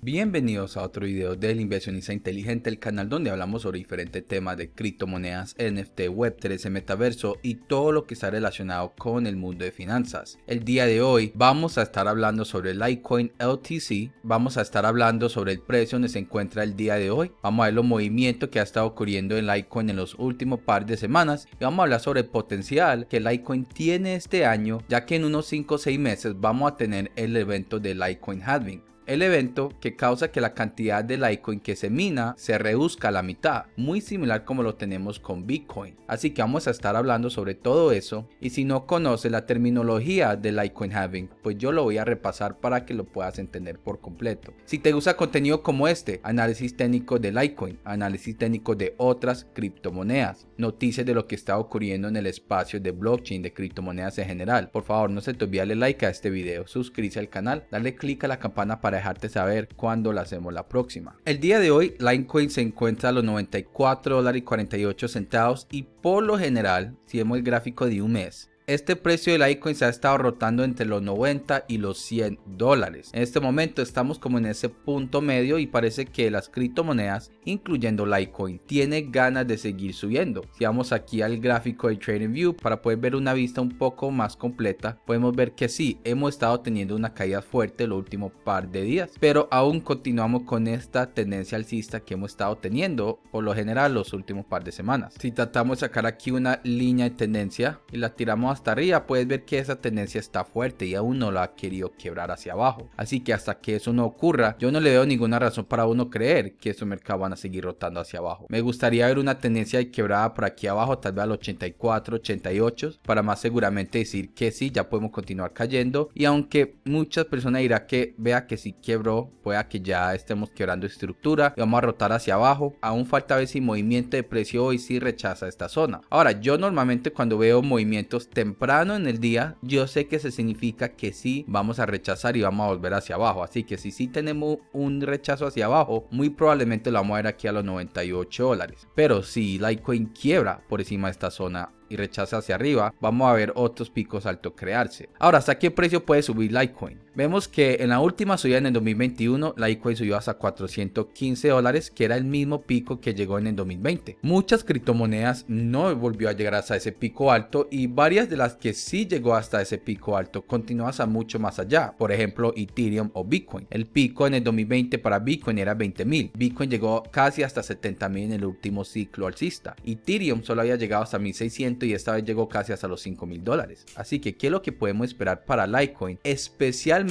Bienvenidos a otro video del inversionista inteligente, el canal donde hablamos sobre diferentes temas de criptomonedas, NFT, Web3, metaverso y todo lo que está relacionado con el mundo de finanzas. El día de hoy vamos a estar hablando sobre Litecoin LTC, vamos a estar hablando sobre el precio donde se encuentra el día de hoy, vamos a ver los movimientos que ha estado ocurriendo en Litecoin en los últimos par de semanas y vamos a hablar sobre el potencial que Litecoin tiene este año, ya que en unos 5 o 6 meses vamos a tener el evento de Litecoin Halving el evento que causa que la cantidad de Litecoin que se mina se reduzca a la mitad, muy similar como lo tenemos con Bitcoin. Así que vamos a estar hablando sobre todo eso y si no conoces la terminología de Litecoin having, pues yo lo voy a repasar para que lo puedas entender por completo. Si te gusta contenido como este, análisis técnico de Litecoin, análisis técnico de otras criptomonedas, noticias de lo que está ocurriendo en el espacio de blockchain de criptomonedas en general, por favor no se te olvide darle like a este video, suscríbete al canal, dale click a la campana para dejarte saber cuándo la hacemos la próxima. El día de hoy, Litecoin se encuentra a los 94 dólares y 48 centavos y por lo general, si vemos el gráfico de un mes, este precio del Litecoin se ha estado rotando entre los 90 y los 100 dólares. En este momento estamos como en ese punto medio y parece que las criptomonedas, incluyendo Litecoin, tiene ganas de seguir subiendo. Si vamos aquí al gráfico de TradingView para poder ver una vista un poco más completa, podemos ver que sí, hemos estado teniendo una caída fuerte los últimos par de días, pero aún continuamos con esta tendencia alcista que hemos estado teniendo por lo general los últimos par de semanas. Si tratamos de sacar aquí una línea de tendencia y la tiramos hasta arriba, puedes ver que esa tendencia está fuerte y aún no la ha querido quebrar hacia abajo. Así que hasta que eso no ocurra, yo no le veo ninguna razón para uno creer que estos mercado van a seguir rotando hacia abajo. Me gustaría ver una tendencia de quebrada por aquí abajo, tal vez al 84, 88, para más seguramente decir que sí, ya podemos continuar cayendo. Y aunque muchas personas dirán que vea que si quebró, pueda que ya estemos quebrando estructura y vamos a rotar hacia abajo, aún falta ver si movimiento de precio hoy si rechaza esta zona. Ahora, yo normalmente cuando veo movimientos temprano en el día, yo sé que se significa que sí vamos a rechazar y vamos a volver hacia abajo. Así que si sí tenemos un rechazo hacia abajo, muy probablemente lo vamos a ver aquí a los 98 dólares. Pero si Litecoin quiebra por encima de esta zona y rechaza hacia arriba, vamos a ver otros picos alto crearse. Ahora, ¿hasta qué precio puede subir Litecoin? Vemos que en la última subida en el 2021, Litecoin subió hasta 415 dólares, que era el mismo pico que llegó en el 2020. Muchas criptomonedas no volvió a llegar hasta ese pico alto y varias de las que sí llegó hasta ese pico alto continuó hasta mucho más allá, por ejemplo Ethereum o Bitcoin. El pico en el 2020 para Bitcoin era 20.000, Bitcoin llegó casi hasta 70.000 en el último ciclo alcista. Ethereum solo había llegado hasta 1.600 y esta vez llegó casi hasta los 5.000 dólares. Así que, ¿qué es lo que podemos esperar para Litecoin? Especialmente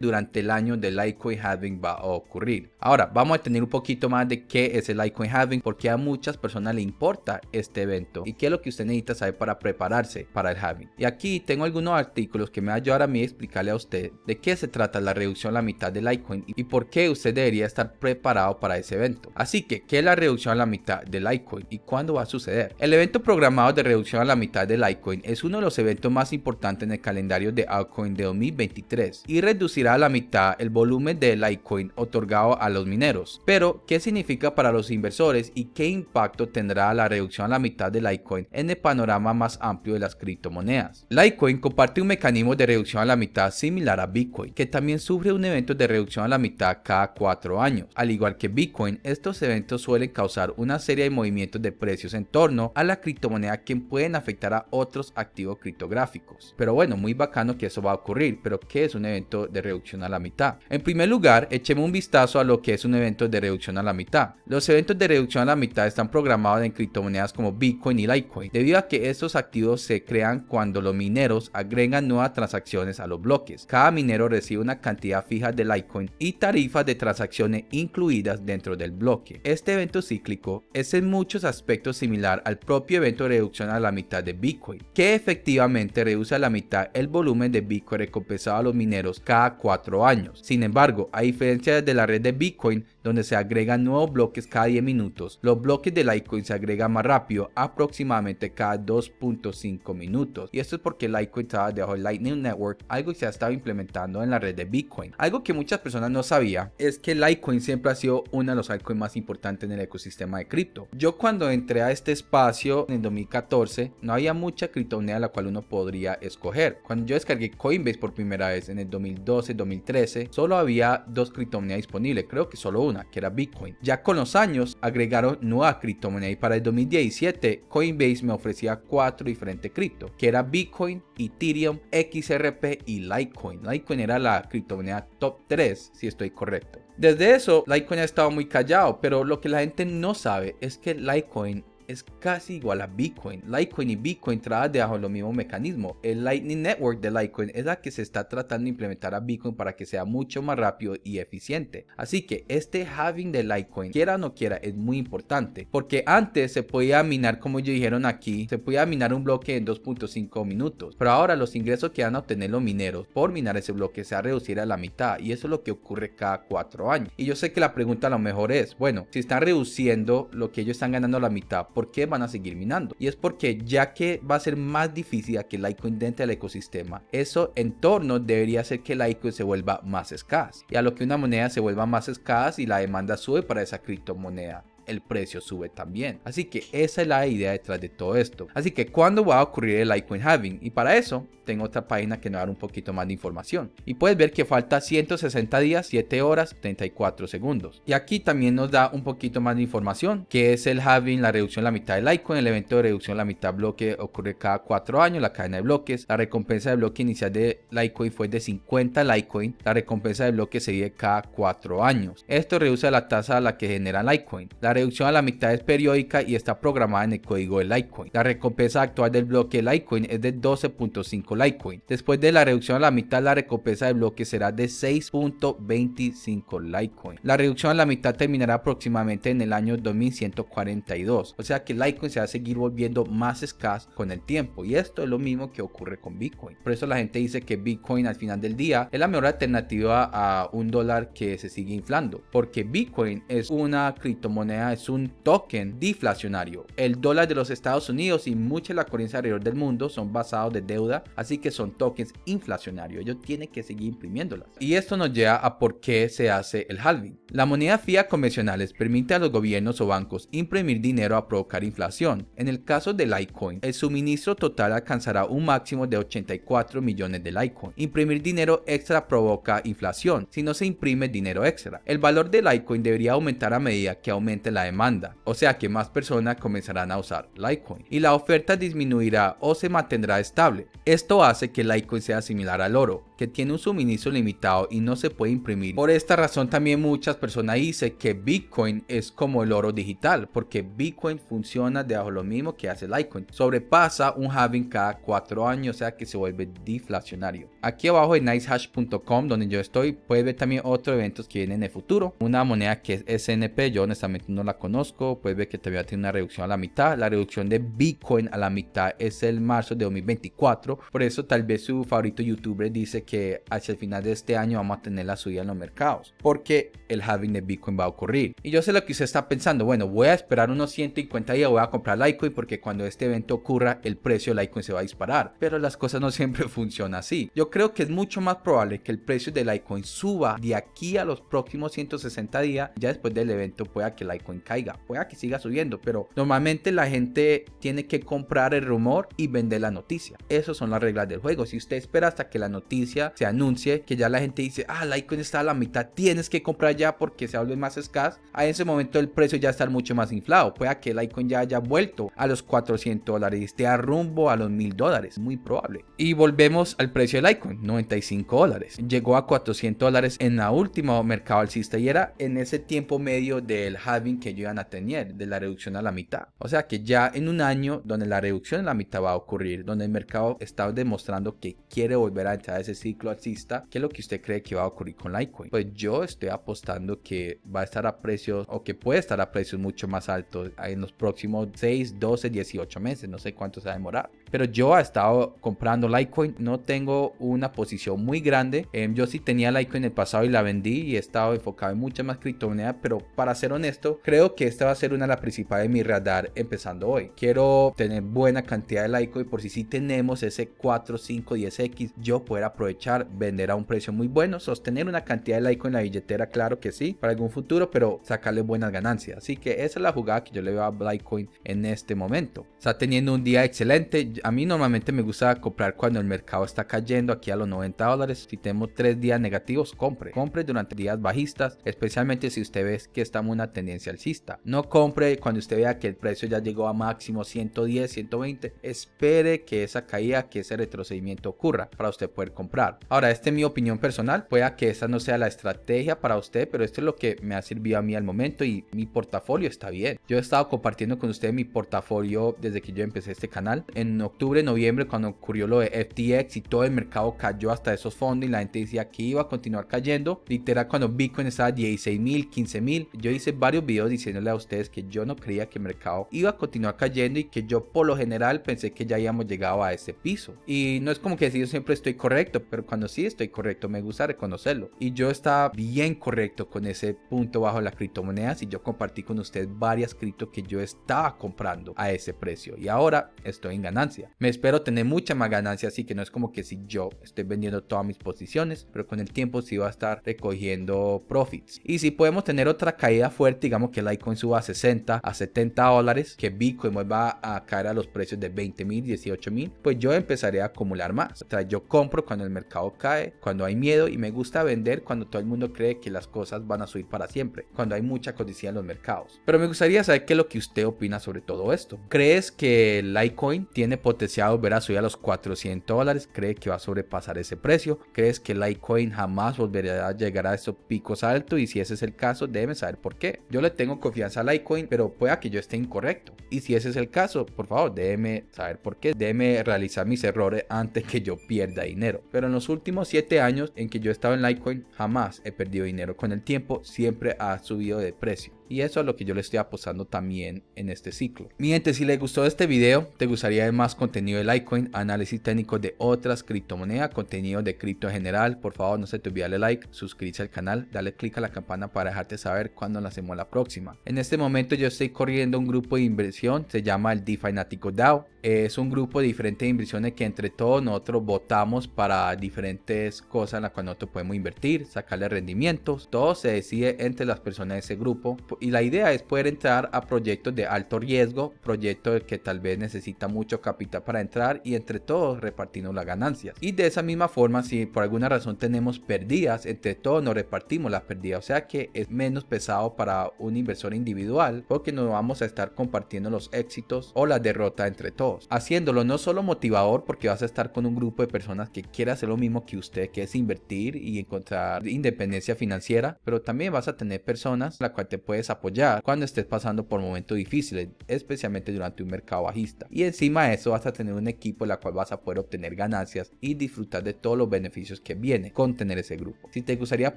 durante el año del Litecoin having va a ocurrir. Ahora, vamos a tener un poquito más de qué es el Litecoin having, porque a muchas personas le importa este evento y qué es lo que usted necesita saber para prepararse para el having. Y aquí tengo algunos artículos que me ayudarán a mí explicarle a usted de qué se trata la reducción a la mitad del Litecoin y por qué usted debería estar preparado para ese evento. Así que, ¿qué es la reducción a la mitad del Litecoin y cuándo va a suceder? El evento programado de reducción a la mitad del Litecoin es uno de los eventos más importantes en el calendario de altcoin de 2023 reducirá a la mitad el volumen de Litecoin otorgado a los mineros. Pero, ¿qué significa para los inversores y qué impacto tendrá la reducción a la mitad de Litecoin en el panorama más amplio de las criptomonedas? Litecoin comparte un mecanismo de reducción a la mitad similar a Bitcoin, que también sufre un evento de reducción a la mitad cada cuatro años. Al igual que Bitcoin, estos eventos suelen causar una serie de movimientos de precios en torno a la criptomoneda que pueden afectar a otros activos criptográficos. Pero bueno, muy bacano que eso va a ocurrir, pero ¿qué es un evento? de reducción a la mitad. En primer lugar, echemos un vistazo a lo que es un evento de reducción a la mitad. Los eventos de reducción a la mitad están programados en criptomonedas como Bitcoin y Litecoin, debido a que estos activos se crean cuando los mineros agregan nuevas transacciones a los bloques. Cada minero recibe una cantidad fija de Litecoin y tarifas de transacciones incluidas dentro del bloque. Este evento cíclico es en muchos aspectos similar al propio evento de reducción a la mitad de Bitcoin, que efectivamente reduce a la mitad el volumen de Bitcoin recompensado a los mineros cada cuatro años. Sin embargo, a diferencia de la red de Bitcoin, donde se agregan nuevos bloques cada 10 minutos. Los bloques de Litecoin se agregan más rápido, aproximadamente cada 2.5 minutos. Y esto es porque Litecoin estaba debajo del Lightning Network, algo que se ha estado implementando en la red de Bitcoin. Algo que muchas personas no sabían es que Litecoin siempre ha sido uno de los altcoins más importantes en el ecosistema de cripto. Yo cuando entré a este espacio en el 2014 no había mucha criptomoneda la cual uno podría escoger. Cuando yo descargué Coinbase por primera vez en el 2012-2013 solo había dos criptomonedas disponibles, creo que solo una que era Bitcoin. Ya con los años agregaron nueva criptomoneda y para el 2017 Coinbase me ofrecía cuatro diferentes cripto, que era Bitcoin, Ethereum, XRP y Litecoin. Litecoin era la criptomoneda top 3, si estoy correcto. Desde eso, Litecoin ha estado muy callado, pero lo que la gente no sabe es que Litecoin es casi igual a Bitcoin. Litecoin y Bitcoin trabajan debajo los mismo mecanismo. El Lightning Network de Litecoin es la que se está tratando de implementar a Bitcoin para que sea mucho más rápido y eficiente. Así que este having de Litecoin, quiera o no quiera, es muy importante. Porque antes se podía minar, como yo dijeron aquí, se podía minar un bloque en 2.5 minutos. Pero ahora los ingresos que van a obtener los mineros por minar ese bloque se va a reducir a la mitad. Y eso es lo que ocurre cada cuatro años. Y yo sé que la pregunta a lo mejor es, bueno, si están reduciendo lo que ellos están ganando a la mitad, ¿por qué van a seguir minando? Y es porque ya que va a ser más difícil a que ICO indente al ecosistema, eso en torno debería hacer que ICO se vuelva más escasa. Y a lo que una moneda se vuelva más escasa y la demanda sube para esa criptomoneda el precio sube también. Así que esa es la idea detrás de todo esto. Así que ¿cuándo va a ocurrir el Litecoin halving? Y para eso tengo otra página que nos da un poquito más de información. Y puedes ver que falta 160 días, 7 horas, 34 segundos. Y aquí también nos da un poquito más de información, que es el halving, la reducción a la mitad de Litecoin, el evento de reducción a la mitad bloque ocurre cada 4 años, la cadena de bloques, la recompensa de bloque inicial de Litecoin fue de 50 Litecoin, la recompensa de bloque se divide cada 4 años. Esto reduce la tasa a la que genera Litecoin reducción a la mitad es periódica y está programada en el código de Litecoin. La recompensa actual del bloque Litecoin es de 12.5 Litecoin. Después de la reducción a la mitad, la recompensa del bloque será de 6.25 Litecoin. La reducción a la mitad terminará aproximadamente en el año 2142. O sea que Litecoin se va a seguir volviendo más escaso con el tiempo. Y esto es lo mismo que ocurre con Bitcoin. Por eso la gente dice que Bitcoin al final del día es la mejor alternativa a un dólar que se sigue inflando. Porque Bitcoin es una criptomoneda es un token deflacionario. El dólar de los Estados Unidos y mucha de la corriente alrededor del mundo son basados de deuda, así que son tokens inflacionarios. Ellos tienen que seguir imprimiéndolas. Y esto nos lleva a por qué se hace el halving. La moneda fiat convencionales permite a los gobiernos o bancos imprimir dinero a provocar inflación. En el caso de Litecoin, el suministro total alcanzará un máximo de 84 millones de Litecoin. Imprimir dinero extra provoca inflación si no se imprime dinero extra. El valor de Litecoin debería aumentar a medida que aumente la demanda, o sea que más personas comenzarán a usar Litecoin y la oferta disminuirá o se mantendrá estable. Esto hace que Litecoin sea similar al oro, que tiene un suministro limitado y no se puede imprimir. Por esta razón también muchas personas dicen que Bitcoin es como el oro digital, porque Bitcoin funciona debajo lo mismo que hace Litecoin. Sobrepasa un halving cada cuatro años, o sea que se vuelve deflacionario. Aquí abajo en nicehash.com donde yo estoy, puedes ver también otros eventos que vienen en el futuro. Una moneda que es SNP, yo honestamente no la conozco, puedes ver que todavía tiene una reducción a la mitad. La reducción de Bitcoin a la mitad es el marzo de 2024, por eso tal vez su favorito youtuber dice que hacia el final de este año vamos a tener la subida en los mercados, porque el halving de Bitcoin va a ocurrir. Y yo sé lo que usted está pensando, bueno, voy a esperar unos 150 días, voy a comprar Litecoin porque cuando este evento ocurra el precio de Litecoin se va a disparar, pero las cosas no siempre funcionan así. Yo creo que es mucho más probable que el precio de Litecoin suba de aquí a los próximos 160 días, ya después del evento pueda que Litecoin caiga, pueda que siga subiendo, pero normalmente la gente tiene que comprar el rumor y vender la noticia. Esas son las reglas del juego. Si usted espera hasta que la noticia se anuncie, que ya la gente dice, ah, la icon está a la mitad, tienes que comprar ya porque se vuelve más escaso. a ese momento el precio ya está mucho más inflado. Puede que el icon ya haya vuelto a los 400 dólares, esté a rumbo a los 1000 dólares, muy probable. Y volvemos al precio del icon, 95 dólares. Llegó a 400 dólares en la última mercado alcista y era en ese tiempo medio del halving que iban a tener, de la reducción a la mitad. O sea que ya en un año donde la reducción a la mitad va a ocurrir, donde el mercado está demostrando que quiere volver a entrar a ese ciclo alcista, ¿qué es lo que usted cree que va a ocurrir con Litecoin? Pues yo estoy apostando que va a estar a precios o que puede estar a precios mucho más altos en los próximos 6, 12, 18 meses, no sé cuánto se va a demorar pero yo he estado comprando Litecoin, no tengo una posición muy grande. Em, yo sí tenía Litecoin en el pasado y la vendí y he estado enfocado en muchas más criptomonedas, pero para ser honesto, creo que esta va a ser una de las principales de mi radar empezando hoy. Quiero tener buena cantidad de Litecoin por si sí tenemos ese 4, 5, 10x, yo poder aprovechar, vender a un precio muy bueno, sostener una cantidad de Litecoin en la billetera, claro que sí, para algún futuro, pero sacarle buenas ganancias. Así que esa es la jugada que yo le veo a Litecoin en este momento. Está teniendo un día excelente, a mí normalmente me gusta comprar cuando el mercado está cayendo aquí a los 90 dólares. Si tenemos tres días negativos, compre. Compre durante días bajistas, especialmente si usted ve que estamos en una tendencia alcista. No compre cuando usted vea que el precio ya llegó a máximo 110, 120. Espere que esa caída, que ese retrocedimiento ocurra para usted poder comprar. Ahora, esta es mi opinión personal. Puede que esa no sea la estrategia para usted, pero esto es lo que me ha servido a mí al momento y mi portafolio está bien. Yo he estado compartiendo con usted mi portafolio desde que yo empecé este canal. En octubre, noviembre, cuando ocurrió lo de FTX y todo el mercado cayó hasta esos fondos y la gente decía que iba a continuar cayendo. Literal, cuando Bitcoin estaba 16 mil, 15 mil, yo hice varios videos diciéndole a ustedes que yo no creía que el mercado iba a continuar cayendo y que yo por lo general pensé que ya habíamos llegado a ese piso. Y no es como que si yo siempre estoy correcto, pero cuando sí estoy correcto me gusta reconocerlo. Y yo estaba bien correcto con ese punto bajo las criptomonedas y yo compartí con ustedes varias cripto que yo estaba comprando a ese precio. Y ahora estoy en ganancia. Me espero tener mucha más ganancia, así que no es como que si yo estoy vendiendo todas mis posiciones, pero con el tiempo sí va a estar recogiendo profits. Y si podemos tener otra caída fuerte, digamos que el Litecoin suba a 60, a 70 dólares, que Bitcoin va a caer a los precios de 20 mil, 18 mil, pues yo empezaré a acumular más. O sea, yo compro cuando el mercado cae, cuando hay miedo y me gusta vender cuando todo el mundo cree que las cosas van a subir para siempre, cuando hay mucha codicia en los mercados. Pero me gustaría saber qué es lo que usted opina sobre todo esto. ¿Crees que Litecoin tiene potenciado verá subir a los 400 dólares, cree que va a sobrepasar ese precio, crees que Litecoin jamás volverá a llegar a esos picos altos y si ese es el caso, déjeme saber por qué. Yo le tengo confianza a Litecoin, pero pueda que yo esté incorrecto. Y si ese es el caso, por favor, déjeme saber por qué, déjeme realizar mis errores antes que yo pierda dinero. Pero en los últimos 7 años en que yo he estado en Litecoin, jamás he perdido dinero. Con el tiempo siempre ha subido de precio. Y eso es lo que yo le estoy apostando también en este ciclo. Mi gente, si les gustó este video, te gustaría ver más contenido de Litecoin, análisis técnico de otras criptomonedas, contenido de cripto general. Por favor, no se te olvide darle like, suscribirse al canal, dale click a la campana para dejarte saber cuándo lo hacemos la próxima. En este momento yo estoy corriendo un grupo de inversión, se llama el DeFinatico DAO. Es un grupo de diferentes inversiones que entre todos nosotros votamos para diferentes cosas en las cuales nosotros podemos invertir, sacarle rendimientos. Todo se decide entre las personas de ese grupo y la idea es poder entrar a proyectos de alto riesgo, proyectos que tal vez necesita mucho capital para entrar y entre todos repartimos las ganancias. Y de esa misma forma, si por alguna razón tenemos pérdidas, entre todos nos repartimos las pérdidas. O sea que es menos pesado para un inversor individual porque no vamos a estar compartiendo los éxitos o la derrota entre todos. Haciéndolo no solo motivador porque vas a estar con un grupo de personas que quiere hacer lo mismo que usted, que es invertir y encontrar independencia financiera, pero también vas a tener personas a las cuales te puedes apoyar cuando estés pasando por momentos difíciles, especialmente durante un mercado bajista. Y encima de eso vas a tener un equipo en la cual vas a poder obtener ganancias y disfrutar de todos los beneficios que viene con tener ese grupo. Si te gustaría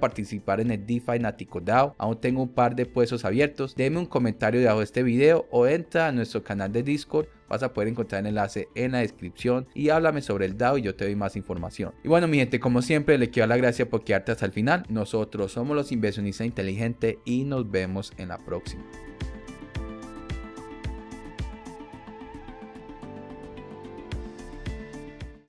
participar en el DeFi Natico DAO, aún tengo un par de puestos abiertos. Déme un comentario debajo de este video o entra a nuestro canal de Discord vas a poder encontrar el enlace en la descripción y háblame sobre el DAO y yo te doy más información. Y bueno mi gente, como siempre le quiero dar gracia por quedarte hasta el final. Nosotros somos los inversionistas inteligentes y nos vemos en la próxima.